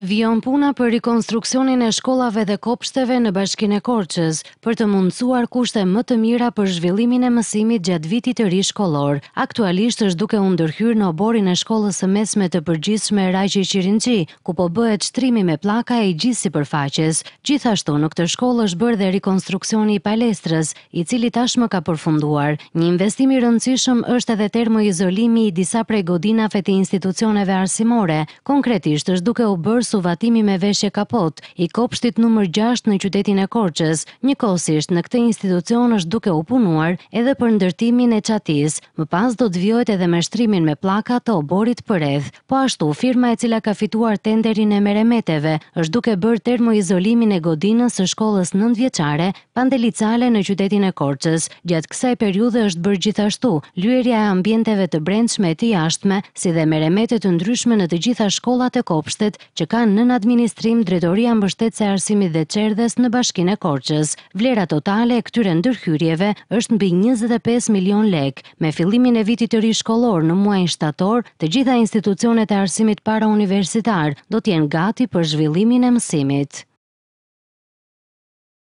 Vion puna për rekonstruksionin e shkollave dhe kopshteve në bashkinë e Korçës për të mundësuar kushte më të mira për zhvillimin e mësimit gjatë vitit të ri shkollor. Aktualisht është duke u në oborin e shkollës së mesme të përgjithshme Raqi Qirinçi, ku po bëhet shtrimi me pllaka e gjithë sipërfaqes. Gjithashtu në këtë shkollë është bërë dhe rekonstruksioni i palestrës, i cili tashmë ka përfunduar. Një investim i rëndësishëm është edhe termoizolimi i disa prej godinave të institucioneve arsimore. Konkretisht është duke u bërë u vatimi me veshje kapot i kopshtit numër 6 në qytetin e Korqës, një kosisht në këte institucion është duke u punuar edhe për ndërtimin e qatis, më pas do të vjojt edhe me shtrimin me plaka të oborit për edh, po ashtu firma e cila ka fituar tenderin e meremeteve është duke bërë termoizolimin e godinës së shkollës nëndvjeqare pandelicale në qytetin e Korqës, gjatë kësaj periude është bërë gjithashtu lyerja e ambjenteve të brendshme e të jashtme, si dhe meremete të ndryshme në të gjitha shkollat e kopshtet që ka kanë nën administrim Drejtoria Mbështetëse e Arsimit dhe Çerdhes në Bashkinë e Korçës. Vlera totale e këtyre ndërhyrjeve është mbi 25 milion lekë. Me fillimin e vitit të ri shkollor në muajin shtator, të gjitha institucionet e arsimit parauniversitar do të jenë gati për zhvillimin e mësimit.